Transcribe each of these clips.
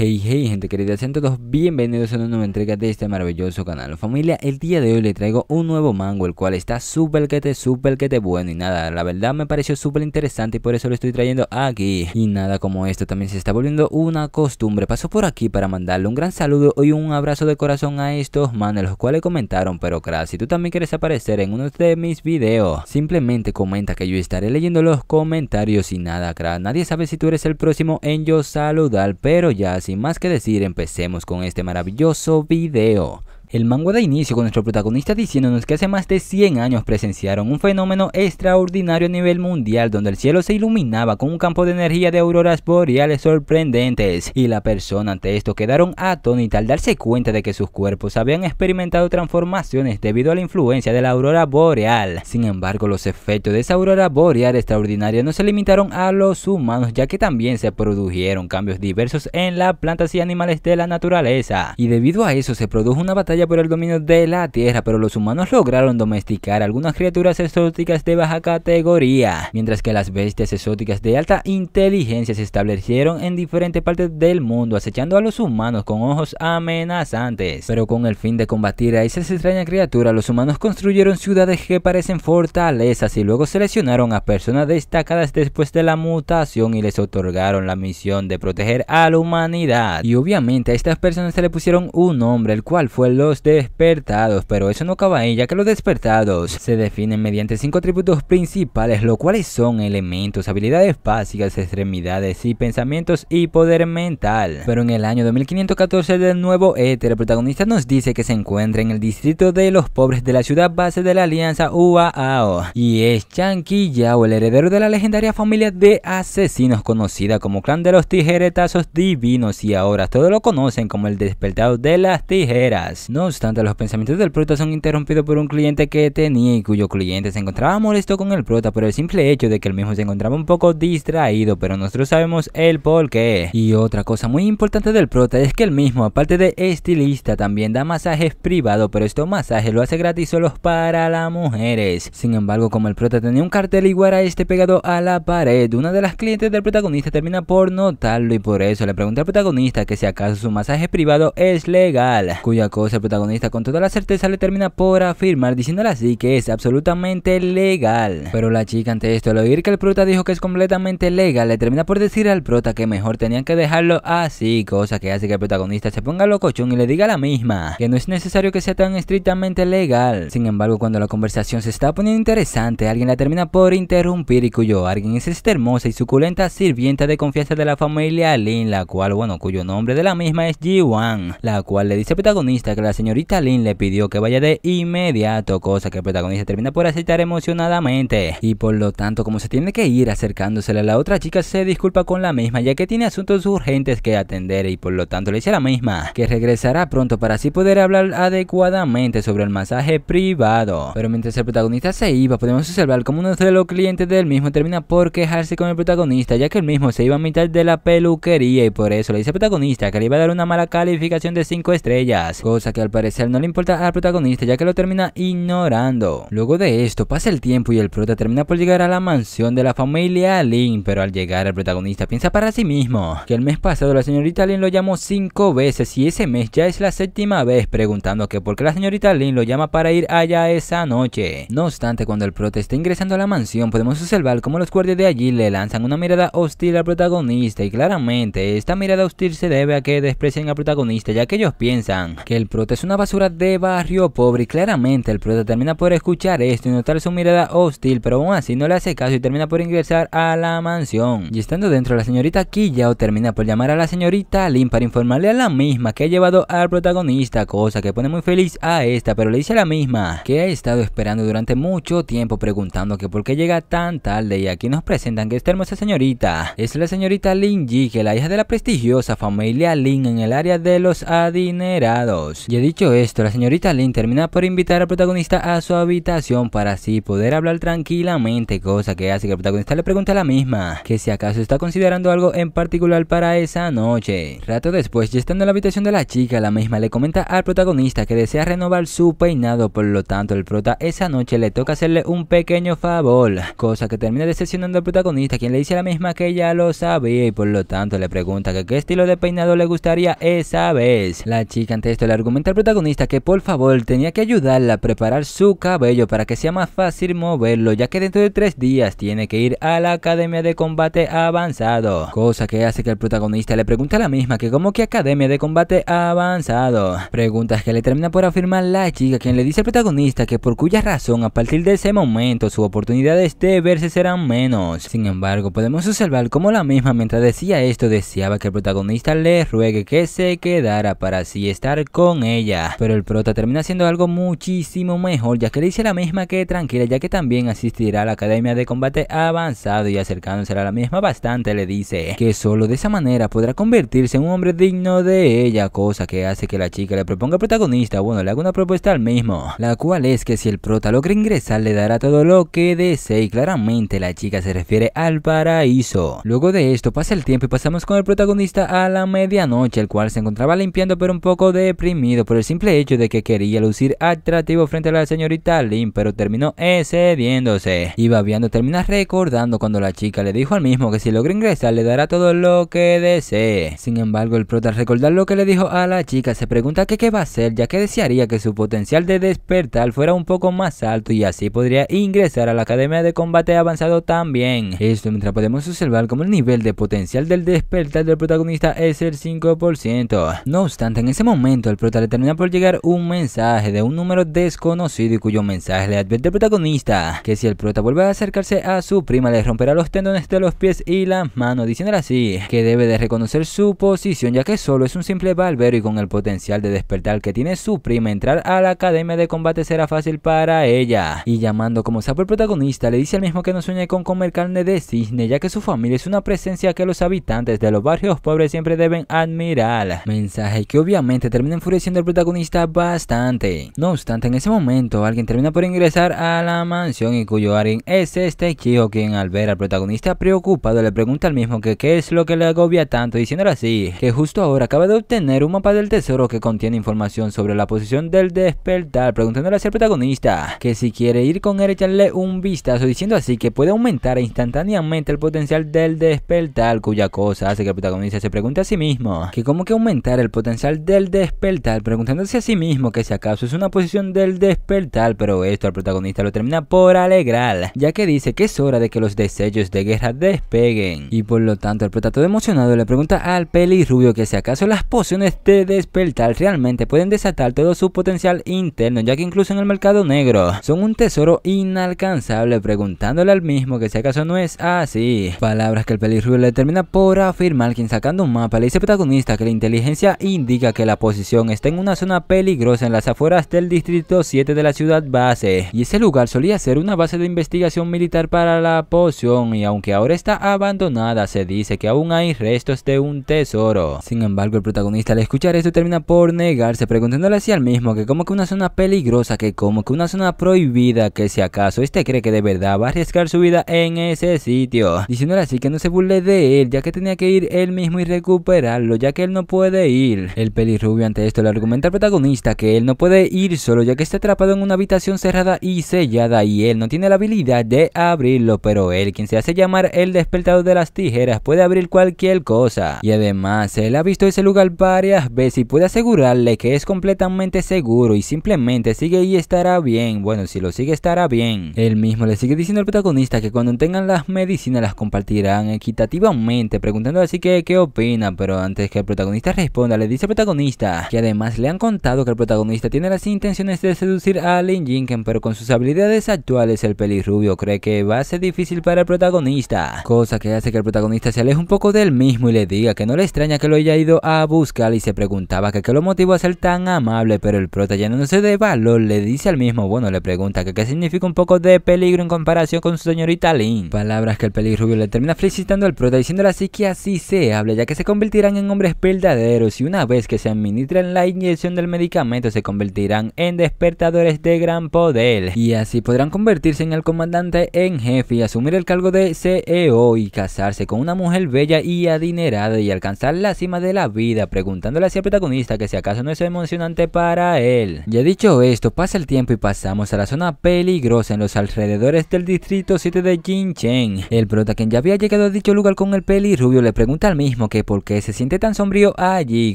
Hey, hey, gente querida, sean todos bienvenidos a una nueva entrega de este maravilloso canal. Familia, el día de hoy le traigo un nuevo mango, el cual está súper que te, súper que te bueno. Y nada, la verdad me pareció súper interesante y por eso lo estoy trayendo aquí. Y nada, como esto también se está volviendo una costumbre, paso por aquí para mandarle un gran saludo y un abrazo de corazón a estos manes, los cuales comentaron. Pero, crack si tú también quieres aparecer en uno de mis videos, simplemente comenta que yo estaré leyendo los comentarios. Y nada, crack nadie sabe si tú eres el próximo en yo saludar, pero ya, sin más que decir, empecemos con este maravilloso video. El manga da inicio con nuestro protagonista diciéndonos que hace más de 100 años presenciaron un fenómeno extraordinario a nivel mundial donde el cielo se iluminaba con un campo de energía de auroras boreales sorprendentes y la persona ante esto quedaron atónita al darse cuenta de que sus cuerpos habían experimentado transformaciones debido a la influencia de la aurora boreal. Sin embargo, los efectos de esa aurora boreal extraordinaria no se limitaron a los humanos ya que también se produjeron cambios diversos en las plantas y animales de la naturaleza y debido a eso se produjo una batalla por el dominio de la tierra, pero los humanos lograron domesticar algunas criaturas exóticas de baja categoría, mientras que las bestias exóticas de alta inteligencia se establecieron en diferentes partes del mundo, acechando a los humanos con ojos amenazantes. Pero con el fin de combatir a esas extrañas criaturas, los humanos construyeron ciudades que parecen fortalezas y luego seleccionaron a personas destacadas después de la mutación y les otorgaron la misión de proteger a la humanidad. Y obviamente a estas personas se le pusieron un nombre, el cual fue lo los despertados, pero eso no acaba ahí, ya que los despertados se definen mediante cinco atributos principales, lo cuales son elementos, habilidades básicas, extremidades y pensamientos y poder mental. Pero en el año 2514 del nuevo éter, este, el protagonista nos dice que se encuentra en el distrito de los pobres de la ciudad base de la alianza UAAO, y es qi Yao, el heredero de la legendaria familia de asesinos conocida como clan de los tijeretazos divinos y ahora todos lo conocen como el despertado de las tijeras. No obstante, los pensamientos del prota son interrumpidos por un cliente que tenía y cuyo cliente se encontraba molesto con el prota por el simple hecho de que el mismo se encontraba un poco distraído, pero nosotros sabemos el por qué. Y otra cosa muy importante del prota es que el mismo, aparte de estilista, también da masajes privados, pero estos masajes lo hace gratis solo para las mujeres. Sin embargo, como el prota tenía un cartel igual a este pegado a la pared, una de las clientes del protagonista termina por notarlo y por eso le pregunta al protagonista que si acaso su masaje privado es legal, cuya cosa protagonista con toda la certeza le termina por afirmar diciéndole así que es absolutamente legal. Pero la chica ante esto al oír que el prota dijo que es completamente legal le termina por decir al prota que mejor tenían que dejarlo así, cosa que hace que el protagonista se ponga locochón y le diga a la misma, que no es necesario que sea tan estrictamente legal. Sin embargo, cuando la conversación se está poniendo interesante, alguien la termina por interrumpir y cuyo alguien es esta hermosa y suculenta sirvienta de confianza de la familia Lin, la cual, bueno, cuyo nombre de la misma es Jiwan la cual le dice al protagonista que las señorita lin le pidió que vaya de inmediato, cosa que el protagonista termina por aceptar emocionadamente. Y por lo tanto, como se tiene que ir acercándosele a la otra chica, se disculpa con la misma, ya que tiene asuntos urgentes que atender y por lo tanto le dice a la misma que regresará pronto para así poder hablar adecuadamente sobre el masaje privado. Pero mientras el protagonista se iba, podemos observar como uno de los clientes del mismo termina por quejarse con el protagonista, ya que el mismo se iba a mitad de la peluquería y por eso le dice al protagonista que le iba a dar una mala calificación de 5 estrellas, cosa que al parecer no le importa al protagonista ya que lo termina ignorando. Luego de esto pasa el tiempo y el prota termina por llegar a la mansión de la familia Lin, pero al llegar el protagonista piensa para sí mismo que el mes pasado la señorita Lin lo llamó cinco veces y ese mes ya es la séptima vez preguntando que por qué la señorita Lin lo llama para ir allá esa noche. No obstante, cuando el prota está ingresando a la mansión podemos observar cómo los guardias de allí le lanzan una mirada hostil al protagonista y claramente esta mirada hostil se debe a que desprecian al protagonista ya que ellos piensan que el prota es una basura de barrio pobre y claramente el prota termina por escuchar esto y notar su mirada hostil, pero aún así no le hace caso y termina por ingresar a la mansión. Y estando dentro, la señorita Kiyao termina por llamar a la señorita Lin para informarle a la misma que ha llevado al protagonista, cosa que pone muy feliz a esta, pero le dice a la misma que ha estado esperando durante mucho tiempo preguntando que por qué llega tan tarde y aquí nos presentan que esta hermosa señorita es la señorita Lin Ji, que la hija de la prestigiosa familia Lin en el área de los adinerados. Dicho esto, la señorita Lynn termina por invitar al protagonista a su habitación para así poder hablar tranquilamente, cosa que hace que el protagonista le pregunte a la misma que si acaso está considerando algo en particular para esa noche. Rato después, ya estando en la habitación de la chica, la misma le comenta al protagonista que desea renovar su peinado, por lo tanto el prota esa noche le toca hacerle un pequeño favor, cosa que termina decepcionando al protagonista, quien le dice a la misma que ya lo sabía y por lo tanto le pregunta que qué estilo de peinado le gustaría esa vez. La chica ante esto le argumenta al protagonista que por favor tenía que ayudarla a preparar su cabello para que sea más fácil moverlo, ya que dentro de tres días tiene que ir a la Academia de Combate Avanzado. Cosa que hace que el protagonista le pregunte a la misma que como que Academia de Combate Avanzado. Preguntas que le termina por afirmar la chica, quien le dice al protagonista que por cuya razón a partir de ese momento sus oportunidades de verse serán menos. Sin embargo, podemos observar como la misma mientras decía esto deseaba que el protagonista le ruegue que se quedara para así estar con él pero el prota termina siendo algo muchísimo mejor, ya que le dice la misma que tranquila, ya que también asistirá a la Academia de Combate Avanzado y acercándose a la misma bastante le dice que solo de esa manera podrá convertirse en un hombre digno de ella, cosa que hace que la chica le proponga al protagonista, bueno, le haga una propuesta al mismo, la cual es que si el prota logra ingresar le dará todo lo que desee y claramente la chica se refiere al paraíso. Luego de esto pasa el tiempo y pasamos con el protagonista a la medianoche, el cual se encontraba limpiando pero un poco deprimido por el simple hecho de que quería lucir atractivo frente a la señorita lin pero terminó excediéndose. Y viendo termina recordando cuando la chica le dijo al mismo que si logra ingresar le dará todo lo que desee. Sin embargo, el prota al recordar lo que le dijo a la chica se pregunta que qué va a hacer ya que desearía que su potencial de despertar fuera un poco más alto y así podría ingresar a la Academia de Combate Avanzado también. Esto mientras podemos observar como el nivel de potencial del despertar del protagonista es el 5%. No obstante, en ese momento el prota le termina por llegar un mensaje de un número desconocido y cuyo mensaje le advierte al protagonista que si el prota vuelve a acercarse a su prima le romperá los tendones de los pies y las manos, diciéndole así que debe de reconocer su posición ya que solo es un simple barbero y con el potencial de despertar que tiene su prima entrar a la academia de combate será fácil para ella. Y llamando como sapo el protagonista le dice al mismo que no sueñe con comer carne de cisne ya que su familia es una presencia que los habitantes de los barrios pobres siempre deben admirar. Mensaje que obviamente termina enfureciendo el protagonista bastante. No obstante, en ese momento alguien termina por ingresar a la mansión y cuyo alguien es este chico quien al ver al protagonista preocupado le pregunta al mismo que qué es lo que le agobia tanto, diciéndole así que justo ahora acaba de obtener un mapa del tesoro que contiene información sobre la posición del despertar, preguntándole al protagonista que si quiere ir con él echarle un vistazo, diciendo así que puede aumentar instantáneamente el potencial del despertar, cuya cosa hace que el protagonista se pregunte a sí mismo que como que aumentar el potencial del despertar, preguntándose a sí mismo que si acaso es una posición del despertar, pero esto al protagonista lo termina por alegrar, ya que dice que es hora de que los deseos de guerra despeguen. Y por lo tanto el prota todo emocionado le pregunta al pelirrubio que si acaso las pociones de despertar realmente pueden desatar todo su potencial interno, ya que incluso en el mercado negro son un tesoro inalcanzable, preguntándole al mismo que si acaso no es así. Palabras que el pelirrubio le termina por afirmar, quien sacando un mapa le dice al protagonista que la inteligencia indica que la posición está en un zona peligrosa en las afueras del distrito 7 de la ciudad base, y ese lugar solía ser una base de investigación militar para la poción, y aunque ahora está abandonada, se dice que aún hay restos de un tesoro. Sin embargo, el protagonista al escuchar esto termina por negarse, preguntándole así al mismo que como que una zona peligrosa, que como que una zona prohibida, que si acaso este cree que de verdad va a arriesgar su vida en ese sitio, diciéndole así que no se burle de él, ya que tenía que ir él mismo y recuperarlo, ya que él no puede ir. El pelirrubio ante esto le argumenta al protagonista que él no puede ir solo ya que está atrapado en una habitación cerrada y sellada y él no tiene la habilidad de abrirlo, pero él, quien se hace llamar el despertador de las tijeras, puede abrir cualquier cosa. Y además, él ha visto ese lugar varias veces y puede asegurarle que es completamente seguro y simplemente sigue y estará bien. Bueno, si lo sigue estará bien. Él mismo le sigue diciendo al protagonista que cuando tengan las medicinas las compartirán equitativamente, preguntando así que qué opina, pero antes que el protagonista responda, le dice al protagonista que además pues le han contado que el protagonista tiene las intenciones de seducir a Lin Jinken, pero con sus habilidades actuales el pelirrubio cree que va a ser difícil para el protagonista, cosa que hace que el protagonista se aleje un poco del mismo y le diga que no le extraña que lo haya ido a buscar y se preguntaba que qué lo motivó a ser tan amable, pero el prota llenándose de valor le dice al mismo, bueno, le pregunta que qué significa un poco de peligro en comparación con su señorita Lin. Palabras que el pelirrubio le termina felicitando al prota diciéndole así que así se habla, ya que se convertirán en hombres verdaderos y una vez que se administren la inyección del medicamento se convertirán en despertadores de gran poder y así podrán convertirse en el comandante en jefe y asumir el cargo de CEO y casarse con una mujer bella y adinerada y alcanzar la cima de la vida preguntándole hacia el protagonista que si acaso no es emocionante para él. Ya dicho esto, pasa el tiempo y pasamos a la zona peligrosa en los alrededores del distrito 7 de Jinchen. El prota quien ya había llegado a dicho lugar con el rubio le pregunta al mismo que por qué se siente tan sombrío allí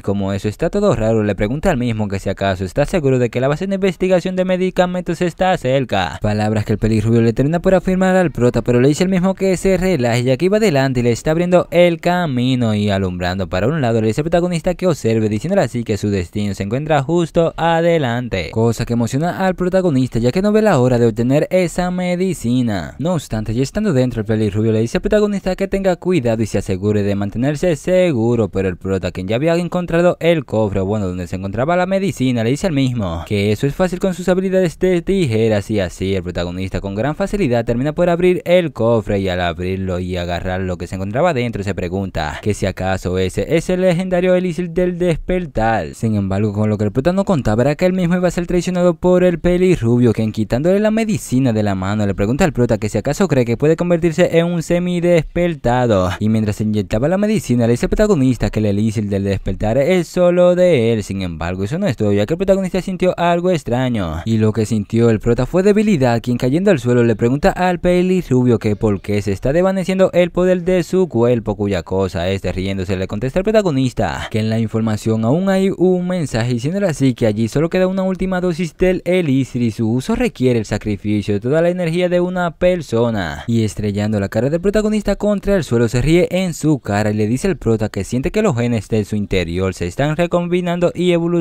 como eso está todo raro le pregunta al mismo que si acaso está seguro de que la base de investigación de medicamentos está cerca. Palabras que el pelirrubio le termina por afirmar al prota, pero le dice el mismo que se relaje ya que iba adelante y le está abriendo el camino y alumbrando para un lado le dice al protagonista que observe, diciéndole así que su destino se encuentra justo adelante. Cosa que emociona al protagonista ya que no ve la hora de obtener esa medicina. No obstante, ya estando dentro el pelirrubio le dice al protagonista que tenga cuidado y se asegure de mantenerse seguro, pero el prota quien ya había encontrado el cofre, bueno, donde se encontraba la medicina le dice al mismo que eso es fácil con sus habilidades de tijeras y así el protagonista con gran facilidad termina por abrir el cofre y al abrirlo y agarrar lo que se encontraba dentro se pregunta que si acaso ese es el legendario elixir del despertar. Sin embargo con lo que el prota no contaba era que el mismo iba a ser traicionado por el pelirrubio quien quitándole la medicina de la mano le pregunta al prota que si acaso cree que puede convertirse en un semi despertado y mientras se inyectaba la medicina le dice al protagonista que el elixir del despertar es solo de él sin embargo algo eso no es todo, ya que el protagonista sintió algo extraño. Y lo que sintió el prota fue debilidad, quien cayendo al suelo le pregunta al rubio que por qué se está desvaneciendo el poder de su cuerpo, cuya cosa este riéndose le contesta el protagonista, que en la información aún hay un mensaje diciéndole así que allí solo queda una última dosis del elixir y su uso requiere el sacrificio de toda la energía de una persona. Y estrellando la cara del protagonista contra el suelo se ríe en su cara y le dice al prota que siente que los genes de su interior se están recombinando y evolucionando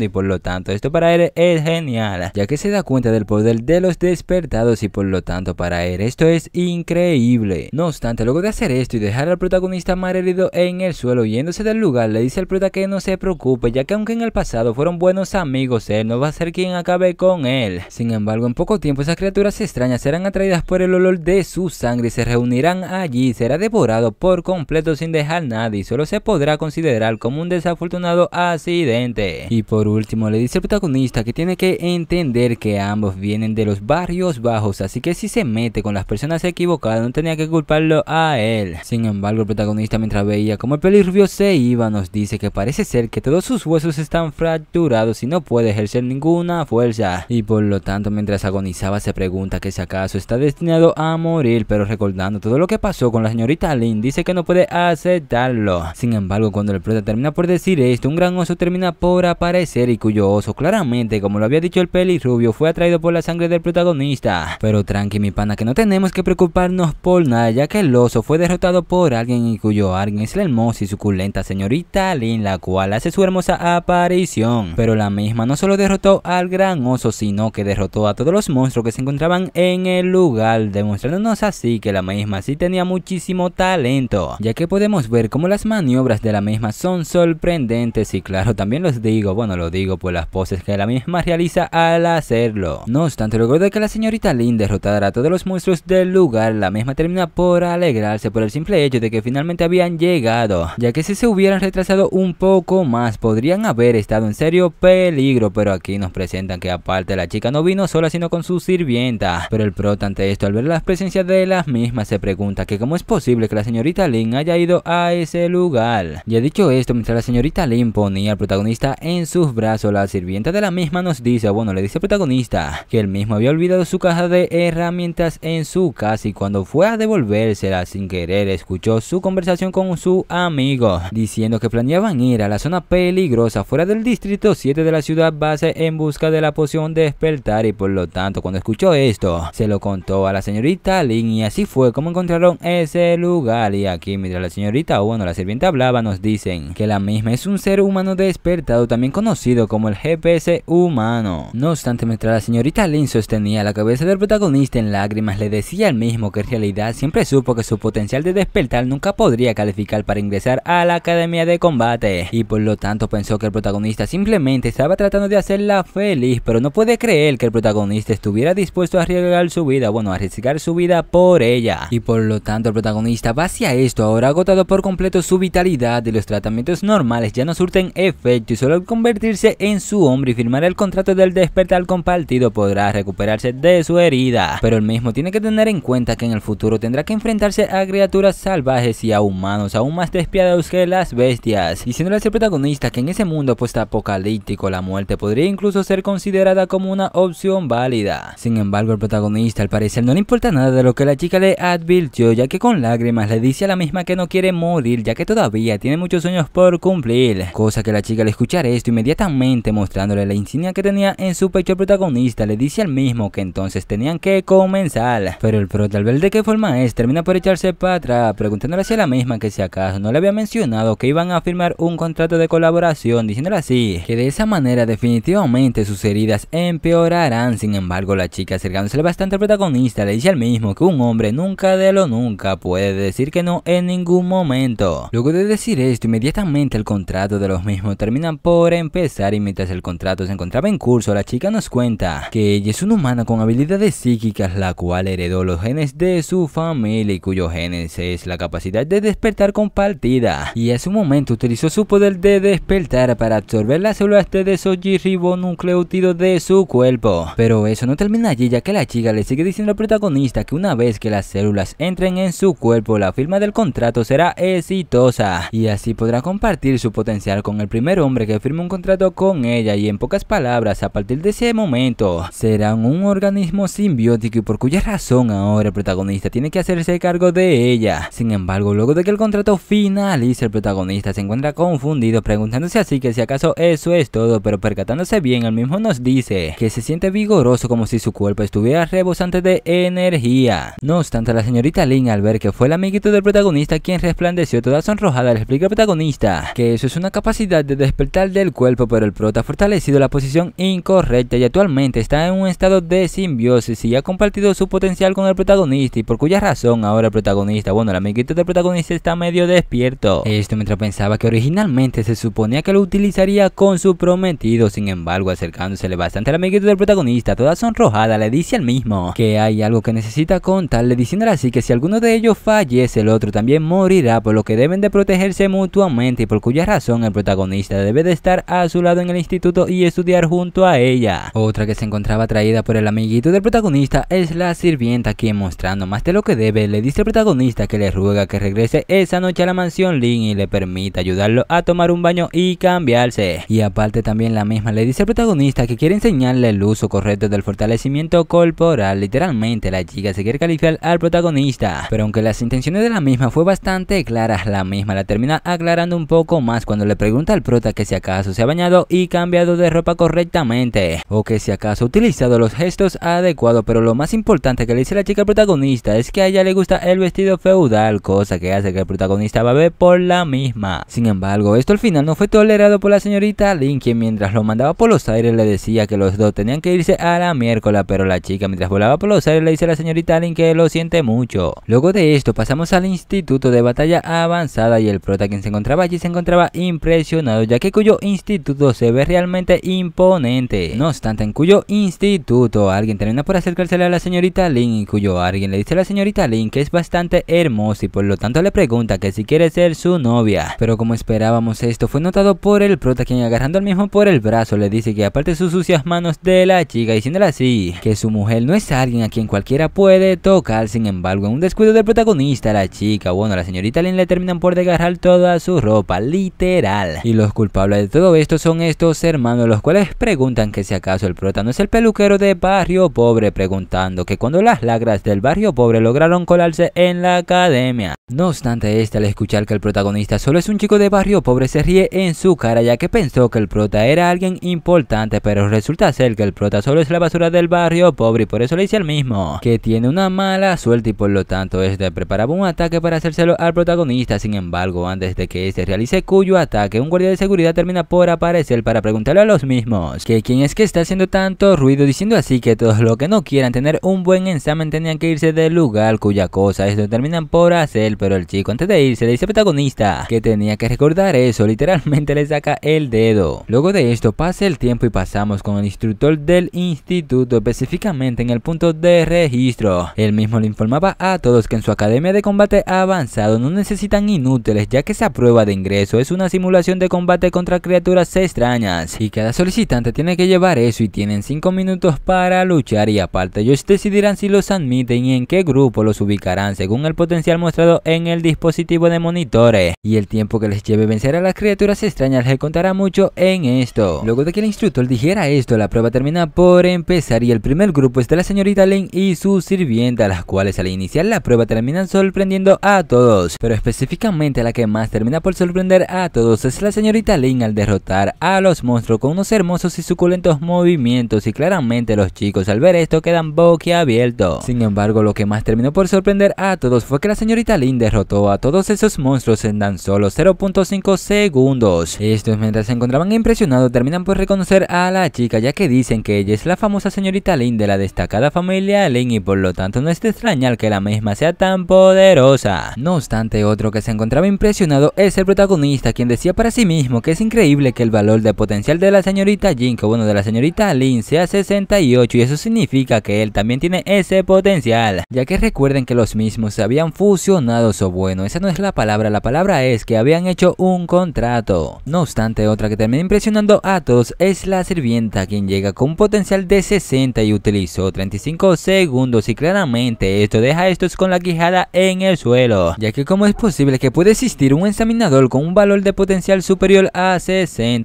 y por lo tanto esto para él es genial, ya que se da cuenta del poder de los despertados y por lo tanto para él esto es increíble. No obstante, luego de hacer esto y dejar al protagonista mar herido en el suelo yéndose del lugar, le dice al prota que no se preocupe, ya que aunque en el pasado fueron buenos amigos, él no va a ser quien acabe con él. Sin embargo, en poco tiempo esas criaturas extrañas serán atraídas por el olor de su sangre y se reunirán allí, será devorado por completo sin dejar nada y solo se podrá considerar como un desafortunado accidente. Y por último, le dice el protagonista que tiene que entender que ambos vienen de los barrios bajos, así que si se mete con las personas equivocadas, no tenía que culparlo a él. Sin embargo, el protagonista mientras veía como el pelirrubio se iba, nos dice que parece ser que todos sus huesos están fracturados y no puede ejercer ninguna fuerza. Y por lo tanto, mientras agonizaba, se pregunta que si acaso está destinado a morir, pero recordando todo lo que pasó con la señorita Lynn, dice que no puede aceptarlo. Sin embargo, cuando el prota termina por decir esto, un gran oso termina por aparecer y cuyo oso claramente, como lo había dicho el pelirrubio, fue atraído por la sangre del protagonista. Pero tranqui mi pana que no tenemos que preocuparnos por nada ya que el oso fue derrotado por alguien y cuyo alguien es la hermosa y suculenta señorita Lin la cual hace su hermosa aparición. Pero la misma no solo derrotó al gran oso sino que derrotó a todos los monstruos que se encontraban en el lugar demostrándonos así que la misma sí tenía muchísimo talento ya que podemos ver cómo las maniobras de la misma son sorprendentes y claro también los digo? Bueno, lo digo por las poses que la misma realiza al hacerlo. No obstante, luego de que la señorita Lin derrotara a todos los monstruos del lugar, la misma termina por alegrarse por el simple hecho de que finalmente habían llegado, ya que si se hubieran retrasado un poco más podrían haber estado en serio peligro, pero aquí nos presentan que aparte la chica no vino sola sino con su sirvienta. Pero el prota ante esto al ver las presencias de las mismas se pregunta que cómo es posible que la señorita Lin haya ido a ese lugar. Ya dicho esto, mientras la señorita Lin ponía al protagonista en sus brazos. La sirvienta de la misma nos dice, bueno, le dice al protagonista, que él mismo había olvidado su caja de herramientas en su casa y cuando fue a devolvérsela sin querer escuchó su conversación con su amigo, diciendo que planeaban ir a la zona peligrosa fuera del distrito 7 de la ciudad base en busca de la poción de despertar y por lo tanto cuando escuchó esto, se lo contó a la señorita Lin y así fue como encontraron ese lugar y aquí mientras la señorita, bueno, la sirvienta hablaba, nos dicen que la misma es un ser humano despertado también conocido como el GPS humano. No obstante, mientras la señorita lin sostenía la cabeza del protagonista en lágrimas, le decía al mismo que en realidad siempre supo que su potencial de despertar nunca podría calificar para ingresar a la academia de combate, y por lo tanto pensó que el protagonista simplemente estaba tratando de hacerla feliz, pero no puede creer que el protagonista estuviera dispuesto a arriesgar su vida, bueno, a arriesgar su vida por ella, y por lo tanto el protagonista va hacia esto, ahora agotado por completo su vitalidad y los tratamientos normales ya no surten efecto y solo convertirse en su hombre y firmar el contrato del despertar compartido podrá recuperarse de su herida. Pero el mismo tiene que tener en cuenta que en el futuro tendrá que enfrentarse a criaturas salvajes y a humanos aún más despiadados que las bestias, Diciéndole al protagonista que en ese mundo apocalíptico la muerte podría incluso ser considerada como una opción válida. Sin embargo, el protagonista al parecer no le importa nada de lo que la chica le advirtió, ya que con lágrimas le dice a la misma que no quiere morir, ya que todavía tiene muchos sueños por cumplir, cosa que la chica le escuchará esto inmediatamente mostrándole la insignia que tenía en su pecho protagonista, le dice al mismo que entonces tenían que comenzar. Pero el prota al ver de qué forma es, termina por echarse para atrás, preguntándole hacia la misma que si acaso no le había mencionado que iban a firmar un contrato de colaboración, diciéndole así, que de esa manera definitivamente sus heridas empeorarán. Sin embargo, la chica acercándose bastante al protagonista le dice al mismo que un hombre nunca de lo nunca puede decir que no en ningún momento. Luego de decir esto, inmediatamente el contrato de los mismos termina por empezar y mientras el contrato se encontraba en curso, la chica nos cuenta que ella es una humana con habilidades psíquicas la cual heredó los genes de su familia y cuyo genes es la capacidad de despertar compartida y en su momento utilizó su poder de despertar para absorber las células de desoxirribonucleótido de su cuerpo. Pero eso no termina allí ya que la chica le sigue diciendo al protagonista que una vez que las células entren en su cuerpo la firma del contrato será exitosa y así podrá compartir su potencial con el primer hombre que firma un contrato con ella y en pocas palabras, a partir de ese momento, serán un organismo simbiótico y por cuya razón ahora el protagonista tiene que hacerse cargo de ella. Sin embargo, luego de que el contrato finalice, el protagonista se encuentra confundido, preguntándose así que si acaso eso es todo, pero percatándose bien, el mismo nos dice que se siente vigoroso como si su cuerpo estuviera rebosante de energía. No obstante, la señorita Lin al ver que fue el amiguito del protagonista quien resplandeció toda sonrojada, le explica al protagonista que eso es una capacidad de despertar de el cuerpo, pero el prota ha fortalecido la posición incorrecta y actualmente está en un estado de simbiosis y ha compartido su potencial con el protagonista y por cuya razón ahora el protagonista, bueno, el amiguito del protagonista está medio despierto. Esto mientras pensaba que originalmente se suponía que lo utilizaría con su prometido, sin embargo acercándosele bastante al amiguito del protagonista, toda sonrojada, le dice al mismo que hay algo que necesita contarle, diciendo así que si alguno de ellos fallece, el otro también morirá, por lo que deben de protegerse mutuamente y por cuya razón el protagonista debe de estar a su lado en el instituto y estudiar junto a ella. Otra que se encontraba Traída por el amiguito del protagonista es la sirvienta que mostrando más de lo que debe le dice al protagonista que le ruega que regrese esa noche a la mansión Lin y le permita ayudarlo a tomar un baño y cambiarse. Y aparte también la misma le dice al protagonista que quiere enseñarle el uso correcto del fortalecimiento corporal. Literalmente la chica se quiere calificar al protagonista. Pero aunque las intenciones de la misma fue bastante claras, la misma la termina aclarando un poco más cuando le pregunta al prota que se acaba se ha bañado y cambiado de ropa correctamente, o que si acaso ha utilizado los gestos adecuados, pero lo más importante que le dice la chica protagonista es que a ella le gusta el vestido feudal, cosa que hace que el protagonista va a ver por la misma. Sin embargo, esto al final no fue tolerado por la señorita Lin, quien mientras lo mandaba por los aires le decía que los dos tenían que irse a la miércoles, pero la chica mientras volaba por los aires le dice a la señorita Lin que lo siente mucho. Luego de esto pasamos al instituto de batalla avanzada y el prota quien se encontraba allí se encontraba impresionado ya que cuyo instituto se ve realmente imponente. No obstante, en cuyo instituto alguien termina por acercársele a la señorita Lin y cuyo alguien le dice a la señorita Lin que es bastante hermosa y por lo tanto le pregunta que si quiere ser su novia. Pero como esperábamos esto fue notado por el prota quien agarrando al mismo por el brazo le dice que aparte sus sucias manos de la chica diciéndole así que su mujer no es alguien a quien cualquiera puede tocar sin embargo en un descuido del protagonista la chica bueno la señorita Lin le terminan por desgarrar toda su ropa literal y los culpables todo esto son estos hermanos los cuales preguntan que si acaso el prota no es el peluquero de Barrio Pobre preguntando que cuando las lagras del Barrio Pobre lograron colarse en la academia. No obstante este al escuchar que el protagonista solo es un chico de Barrio Pobre se ríe en su cara ya que pensó que el prota era alguien importante pero resulta ser que el prota solo es la basura del Barrio Pobre y por eso le dice el mismo que tiene una mala suerte y por lo tanto este preparaba un ataque para hacérselo al protagonista sin embargo antes de que este realice cuyo ataque un guardia de seguridad termina por aparecer para preguntarle a los mismos que quién es que está haciendo tanto ruido diciendo así que todos los que no quieran tener un buen examen tenían que irse del lugar cuya cosa eso terminan por hacer pero el chico antes de irse le dice protagonista que tenía que recordar eso literalmente le saca el dedo. Luego de esto pasa el tiempo y pasamos con el instructor del instituto específicamente en el punto de registro. El mismo le informaba a todos que en su academia de combate avanzado no necesitan inútiles ya que esa prueba de ingreso es una simulación de combate contra criaturas extrañas y cada solicitante tiene que llevar eso y tienen 5 minutos para luchar y aparte ellos decidirán si los admiten y en qué grupo los ubicarán según el potencial mostrado en el dispositivo de monitores y el tiempo que les lleve vencer a las criaturas extrañas le contará mucho en esto. Luego de que el instructor dijera esto la prueba termina por empezar y el primer grupo es de la señorita lin y su sirvienta las cuales al iniciar la prueba terminan sorprendiendo a todos pero específicamente la que más termina por sorprender a todos es la señorita Lynn al derrotar a los monstruos con unos hermosos y suculentos movimientos y claramente los chicos al ver esto quedan boquiabiertos. Sin embargo, lo que más terminó por sorprender a todos fue que la señorita lin derrotó a todos esos monstruos en tan solo 0.5 segundos. Estos mientras se encontraban impresionados terminan por reconocer a la chica ya que dicen que ella es la famosa señorita lin de la destacada familia lin y por lo tanto no es de extrañar que la misma sea tan poderosa. No obstante, otro que se encontraba impresionado es el protagonista quien decía para sí mismo que es increíble que el valor de potencial de la señorita Jin, que bueno, de la señorita Lin, sea 68 y eso significa que él también tiene ese potencial. Ya que recuerden que los mismos se habían fusionado, o bueno, esa no es la palabra, la palabra es que habían hecho un contrato. No obstante, otra que termina impresionando a todos es la sirvienta, quien llega con un potencial de 60 y utilizó 35 segundos y claramente esto deja a estos con la quijada en el suelo. Ya que como es posible que pueda existir un examinador con un valor de potencial superior a 60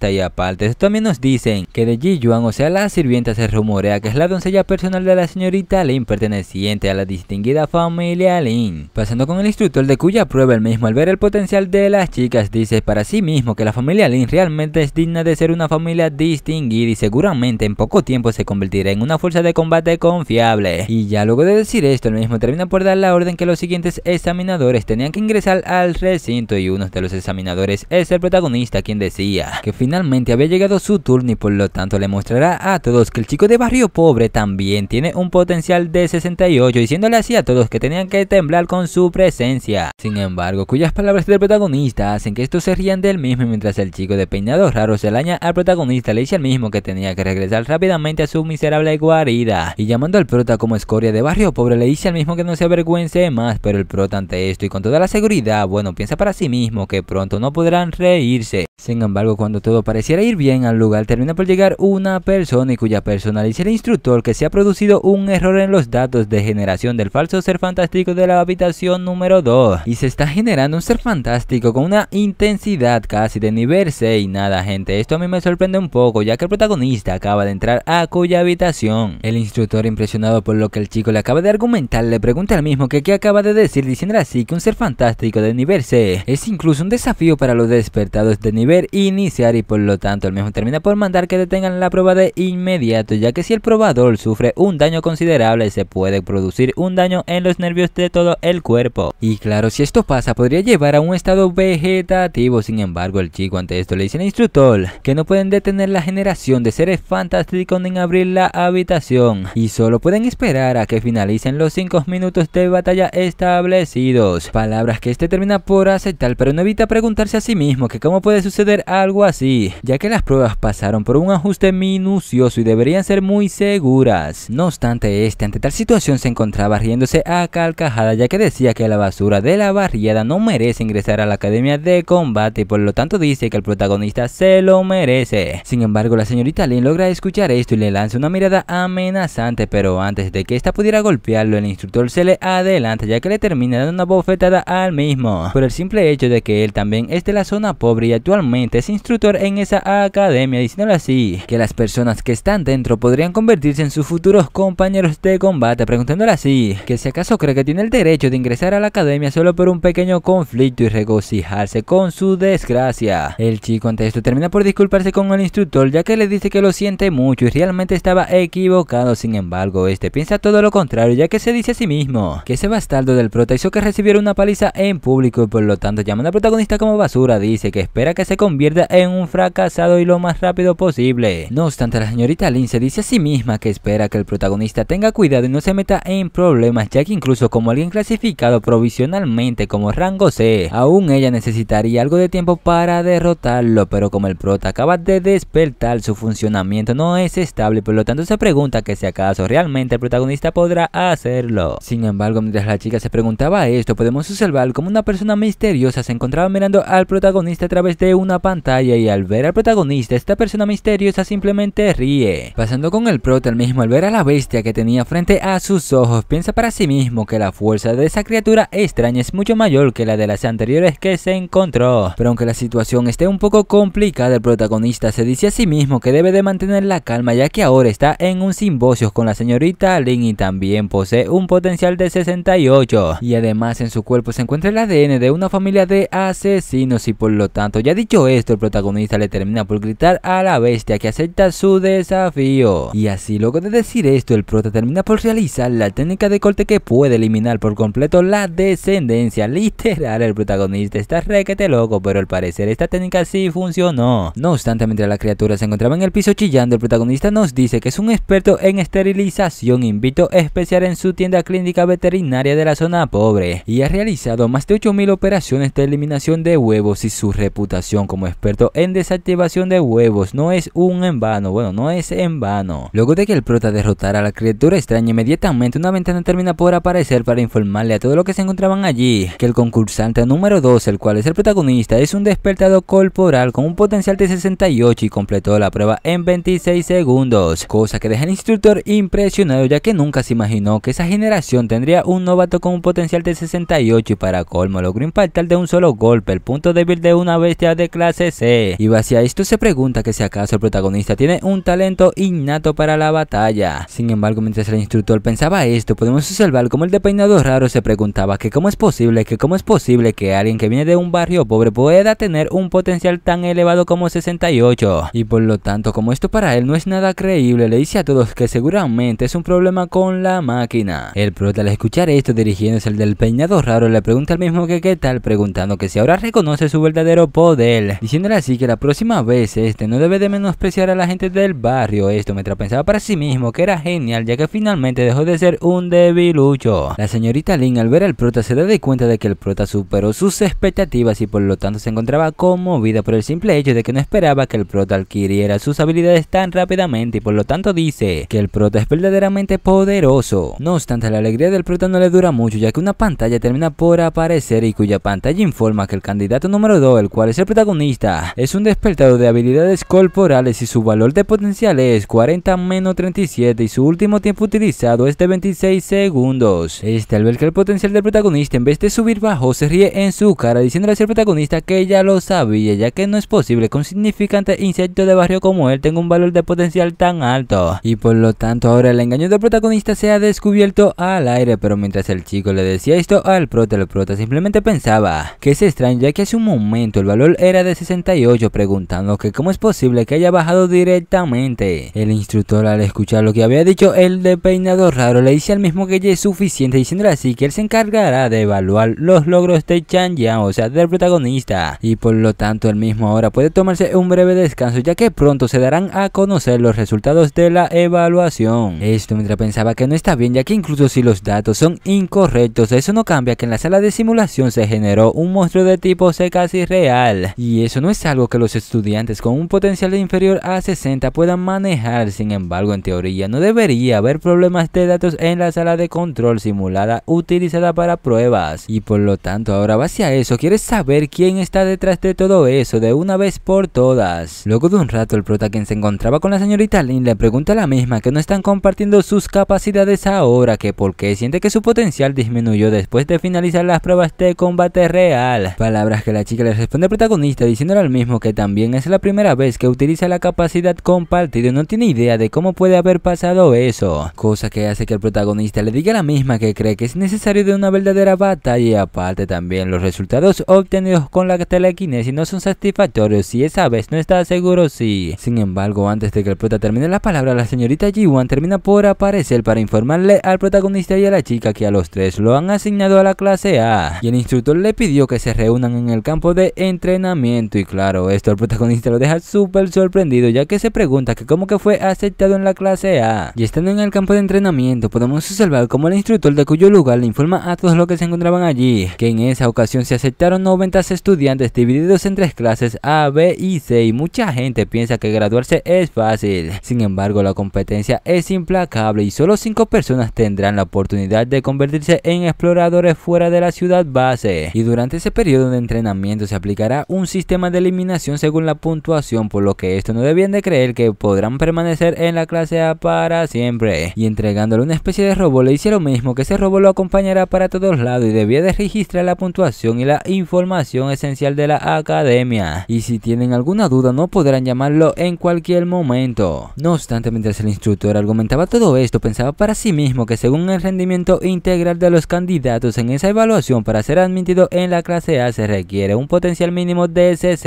y aparte. También nos dicen que de Ji Yuan, o sea la sirvienta, se rumorea que es la doncella personal de la señorita Lin perteneciente a la distinguida familia Lin. Pasando con el instructor de cuya prueba el mismo al ver el potencial de las chicas dice para sí mismo que la familia Lin realmente es digna de ser una familia distinguida y seguramente en poco tiempo se convertirá en una fuerza de combate confiable. Y ya luego de decir esto el mismo termina por dar la orden que los siguientes examinadores tenían que ingresar al recinto y uno de los examinadores es el protagonista quien decide que finalmente había llegado su turno y por lo tanto le mostrará a todos que el chico de barrio pobre también tiene un potencial de 68, diciéndole así a todos que tenían que temblar con su presencia. Sin embargo, cuyas palabras del protagonista hacen que estos se rían del mismo mientras el chico de peinado raro se laña al protagonista, le dice al mismo que tenía que regresar rápidamente a su miserable guarida. Y llamando al prota como escoria de barrio pobre, le dice al mismo que no se avergüence más, pero el prota ante esto y con toda la seguridad, bueno, piensa para sí mismo que pronto no podrán reírse. Sin embargo, cuando todo pareciera ir bien, al lugar termina por llegar una persona y cuya persona dice el instructor que se ha producido un error en los datos de generación del falso ser fantástico de la habitación número 2 y se está generando un ser fantástico con una intensidad casi de nivel y Nada, gente, esto a mí me sorprende un poco ya que el protagonista acaba de entrar a cuya habitación. El instructor impresionado por lo que el chico le acaba de argumentar le pregunta al mismo que qué acaba de decir diciendo así que un ser fantástico de nivel C es incluso un desafío para los despertados de nivel y iniciar y por lo tanto el mismo termina por mandar que detengan la prueba de inmediato, ya que si el probador sufre un daño considerable se puede producir un daño en los nervios de todo el cuerpo. Y claro, si esto pasa podría llevar a un estado vegetativo, sin embargo el chico ante esto le dice al instructor que no pueden detener la generación de seres fantásticos ni abrir la habitación y solo pueden esperar a que finalicen los 5 minutos de batalla establecidos. Palabras que este termina por aceptar pero no evita preguntarse a sí mismo que cómo puede suceder a algo así, ya que las pruebas pasaron por un ajuste minucioso y deberían ser muy seguras. No obstante este, ante tal situación se encontraba riéndose a calcajada ya que decía que la basura de la barriada no merece ingresar a la academia de combate y por lo tanto dice que el protagonista se lo merece. Sin embargo, la señorita Lin logra escuchar esto y le lanza una mirada amenazante, pero antes de que esta pudiera golpearlo, el instructor se le adelanta ya que le termina dando una bofetada al mismo, por el simple hecho de que él también es de la zona pobre y actualmente es instructor en esa academia, diciéndole así que las personas que están dentro podrían convertirse en sus futuros compañeros de combate, preguntándole así que si acaso cree que tiene el derecho de ingresar a la academia solo por un pequeño conflicto y regocijarse con su desgracia. El chico ante esto termina por disculparse con el instructor ya que le dice que lo siente mucho y realmente estaba equivocado, sin embargo este piensa todo lo contrario ya que se dice a sí mismo que ese bastardo del prota hizo que recibiera una paliza en público y por lo tanto llama la protagonista como basura, dice que espera que se convierta en un fracasado y lo más rápido posible. No obstante, la señorita Lin se dice a sí misma que espera que el protagonista tenga cuidado y no se meta en problemas, ya que incluso como alguien clasificado provisionalmente como rango C, aún ella necesitaría algo de tiempo para derrotarlo, pero como el prota acaba de despertar, su funcionamiento no es estable, por lo tanto se pregunta que si acaso realmente el protagonista podrá hacerlo. Sin embargo, mientras la chica se preguntaba esto, podemos observar como una persona misteriosa se encontraba mirando al protagonista a través de una pantalla y al ver al protagonista, esta persona misteriosa simplemente ríe. Pasando con el prota, el mismo al ver a la bestia que tenía frente a sus ojos, piensa para sí mismo que la fuerza de esa criatura extraña es mucho mayor que la de las anteriores que se encontró. Pero aunque la situación esté un poco complicada, el protagonista se dice a sí mismo que debe de mantener la calma ya que ahora está en un simbosio con la señorita Lin y también posee un potencial de 68 y además en su cuerpo se encuentra el ADN de una familia de asesinos y por lo tanto ya dicho esto el protagonista le termina por gritar a la bestia que acepta su desafío. Y así luego de decir esto, el prota termina por realizar la técnica de corte que puede eliminar por completo la descendencia. Literal, el protagonista está requete loco, pero al parecer esta técnica sí funcionó. No obstante, mientras la criatura se encontraba en el piso chillando, el protagonista nos dice que es un experto en esterilización invito especial en su tienda clínica veterinaria de la zona pobre y ha realizado más de 8000 operaciones de eliminación de huevos y su reputación como experto experto en desactivación de huevos. No es un en vano, bueno, no es en vano. Luego de que el prota derrotara a la criatura extraña, inmediatamente una ventana termina por aparecer para informarle a todo lo que se encontraban allí que el concursante número 2, el cual es el protagonista, es un despertado corporal con un potencial de 68 y completó la prueba en 26 segundos, cosa que deja al instructor impresionado ya que nunca se imaginó que esa generación tendría un novato con un potencial de 68 y para colmo logró impactar de un solo golpe el punto débil de una bestia de clase y Y esto se pregunta que si acaso el protagonista tiene un talento innato para la batalla. Sin embargo, mientras el instructor pensaba esto, podemos observar como el de peinado raro se preguntaba que cómo es posible, que cómo es posible que alguien que viene de un barrio pobre pueda tener un potencial tan elevado como 68. Y por lo tanto, como esto para él no es nada creíble, le dice a todos que seguramente es un problema con la máquina. El prota al escuchar esto dirigiéndose al del peinado raro le pregunta al mismo que qué tal, preguntando que si ahora reconoce su verdadero poder, diciendo así que la próxima vez este no debe de menospreciar a la gente del barrio. Esto mientras pensaba para sí mismo que era genial, ya que finalmente dejó de ser un debilucho. La señorita Lin al ver al prota se da de cuenta de que el prota superó sus expectativas y por lo tanto se encontraba conmovida por el simple hecho de que no esperaba que el prota adquiriera sus habilidades tan rápidamente y por lo tanto dice que el prota es verdaderamente poderoso. No obstante, la alegría del prota no le dura mucho ya que una pantalla termina por aparecer y cuya pantalla informa que el candidato número 2, el cual es el protagonista, es un despertado de habilidades corporales y su valor de potencial es 40 menos 37 y su último tiempo utilizado es de 26 segundos. Este al ver que el potencial del protagonista en vez de subir bajo se ríe en su cara diciéndole al protagonista que ya lo sabía ya que no es posible que un significante insecto de barrio como él tenga un valor de potencial tan alto. Y por lo tanto ahora el engaño del protagonista se ha descubierto al aire pero mientras el chico le decía esto al prota el prota simplemente pensaba que es extraño ya que hace un momento el valor era de 60 preguntando que cómo es posible que haya bajado directamente. El instructor al escuchar lo que había dicho el de peinado raro le dice al mismo que ya es suficiente diciéndole así que él se encargará de evaluar los logros de Chan Yang, o sea del protagonista. Y por lo tanto el mismo ahora puede tomarse un breve descanso ya que pronto se darán a conocer los resultados de la evaluación. Esto mientras pensaba que no está bien ya que incluso si los datos son incorrectos eso no cambia que en la sala de simulación se generó un monstruo de tipo C casi real. Y eso no es algo que los estudiantes con un potencial inferior a 60 puedan manejar, sin embargo en teoría no debería haber problemas de datos en la sala de control simulada utilizada para pruebas y por lo tanto ahora base a eso quieres saber quién está detrás de todo eso de una vez por todas. Luego de un rato el prota quien se encontraba con la señorita Lin le pregunta a la misma que no están compartiendo sus capacidades ahora que por qué siente que su potencial disminuyó después de finalizar las pruebas de combate real. Palabras que la chica le responde al protagonista diciéndole mismo que también es la primera vez que utiliza la capacidad compartida y no tiene idea de cómo puede haber pasado eso, cosa que hace que el protagonista le diga a la misma que cree que es necesario de una verdadera batalla aparte también los resultados obtenidos con la telequinesis no son satisfactorios y esa vez no está seguro si. Sin embargo, antes de que el prota termine la palabra, la señorita Jiwan termina por aparecer para informarle al protagonista y a la chica que a los tres lo han asignado a la clase A y el instructor le pidió que se reúnan en el campo de entrenamiento y Claro, esto el protagonista lo deja súper sorprendido ya que se pregunta que cómo que fue aceptado en la clase A. Y estando en el campo de entrenamiento podemos observar como el instructor de cuyo lugar le informa a todos los que se encontraban allí, que en esa ocasión se aceptaron 90 estudiantes divididos en tres clases A, B y C y mucha gente piensa que graduarse es fácil. Sin embargo la competencia es implacable y solo 5 personas tendrán la oportunidad de convertirse en exploradores fuera de la ciudad base. Y durante ese periodo de entrenamiento se aplicará un sistema de eliminación según la puntuación, por lo que esto no debían de creer que podrán permanecer en la clase A para siempre. Y entregándole una especie de robo, le hicieron mismo que ese robo lo acompañará para todos lados y debía de registrar la puntuación y la información esencial de la academia. Y si tienen alguna duda no podrán llamarlo en cualquier momento. No obstante, mientras el instructor argumentaba todo esto, pensaba para sí mismo que según el rendimiento integral de los candidatos en esa evaluación para ser admitido en la clase A se requiere un potencial mínimo de 60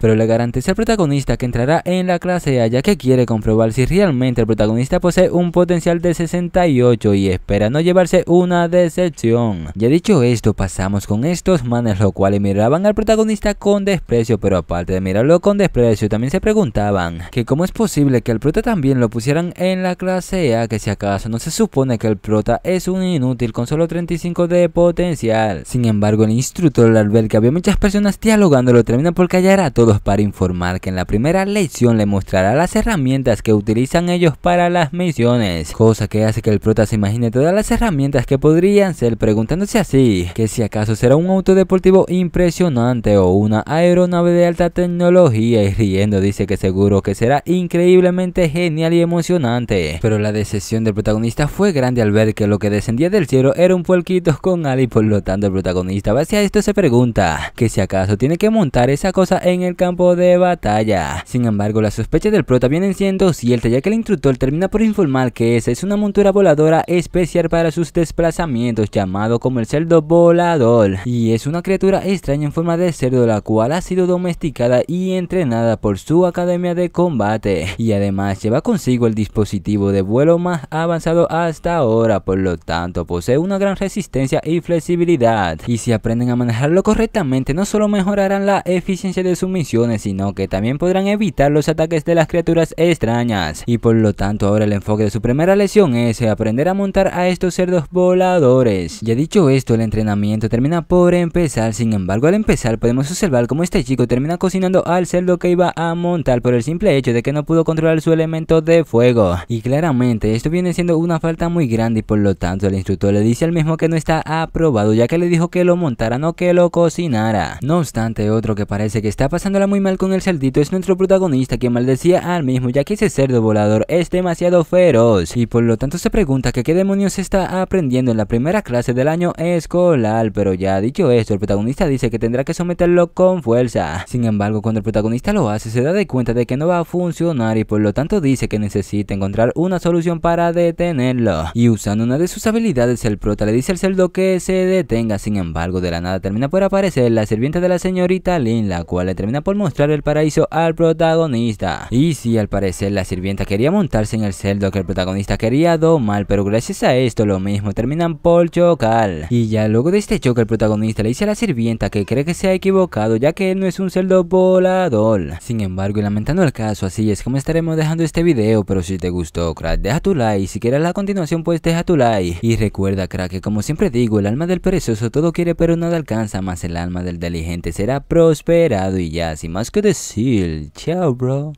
pero le garantiza al protagonista que entrará en la clase A ya que quiere comprobar si realmente el protagonista posee un potencial de 68 y espera no llevarse una decepción. Ya dicho esto, pasamos con estos manes los cuales miraban al protagonista con desprecio, pero aparte de mirarlo con desprecio, también se preguntaban que cómo es posible que el prota también lo pusieran en la clase A, que si acaso no se supone que el prota es un inútil con solo 35 de potencial. Sin embargo, el instructor al ver que había muchas personas dialogando lo termina por callar a todos para informar que en la primera lección le mostrará las herramientas que utilizan ellos para las misiones, cosa que hace que el prota se imagine todas las herramientas que podrían ser preguntándose así, que si acaso será un auto deportivo impresionante o una aeronave de alta tecnología y riendo dice que seguro que será increíblemente genial y emocionante, pero la decepción del protagonista fue grande al ver que lo que descendía del cielo era un puerquito con Ali, por lo tanto el protagonista base esto se pregunta que si acaso tiene que montar esa en el campo de batalla. Sin embargo, las sospechas del prota vienen siendo ciertas ya que el instructor termina por informar que esa es una montura voladora especial para sus desplazamientos llamado como el cerdo volador y es una criatura extraña en forma de cerdo la cual ha sido domesticada y entrenada por su academia de combate y además lleva consigo el dispositivo de vuelo más avanzado hasta ahora por lo tanto posee una gran resistencia y flexibilidad y si aprenden a manejarlo correctamente no solo mejorarán la eficiencia de sus misiones, sino que también podrán evitar los ataques de las criaturas extrañas. Y por lo tanto ahora el enfoque de su primera lesión es aprender a montar a estos cerdos voladores. Ya dicho esto, el entrenamiento termina por empezar, sin embargo al empezar podemos observar cómo este chico termina cocinando al cerdo que iba a montar por el simple hecho de que no pudo controlar su elemento de fuego. Y claramente esto viene siendo una falta muy grande y por lo tanto el instructor le dice al mismo que no está aprobado ya que le dijo que lo montara no que lo cocinara. No obstante otro que parece que está pasándola muy mal con el cerdito es nuestro protagonista quien maldecía al mismo ya que ese cerdo volador es demasiado feroz y por lo tanto se pregunta que qué demonios está aprendiendo en la primera clase del año escolar, pero ya dicho esto el protagonista dice que tendrá que someterlo con fuerza. Sin embargo cuando el protagonista lo hace se da de cuenta de que no va a funcionar y por lo tanto dice que necesita encontrar una solución para detenerlo. Y usando una de sus habilidades el prota le dice al cerdo que se detenga, sin embargo de la nada termina por aparecer la sirvienta de la señorita Lin la cual le termina por mostrar el paraíso al protagonista. Y si al parecer la sirvienta quería montarse en el celdo que el protagonista quería mal pero gracias a esto lo mismo terminan por chocar. Y ya luego de este choque el protagonista le dice a la sirvienta que cree que se ha equivocado ya que él no es un celdo volador. Sin embargo y lamentando el caso así es como estaremos dejando este video, pero si te gustó crack deja tu like, si quieres la continuación pues deja tu like. Y recuerda crack que como siempre digo el alma del perezoso todo quiere pero nada alcanza, más el alma del diligente será próspera y ya, sin más que decir, chao bro.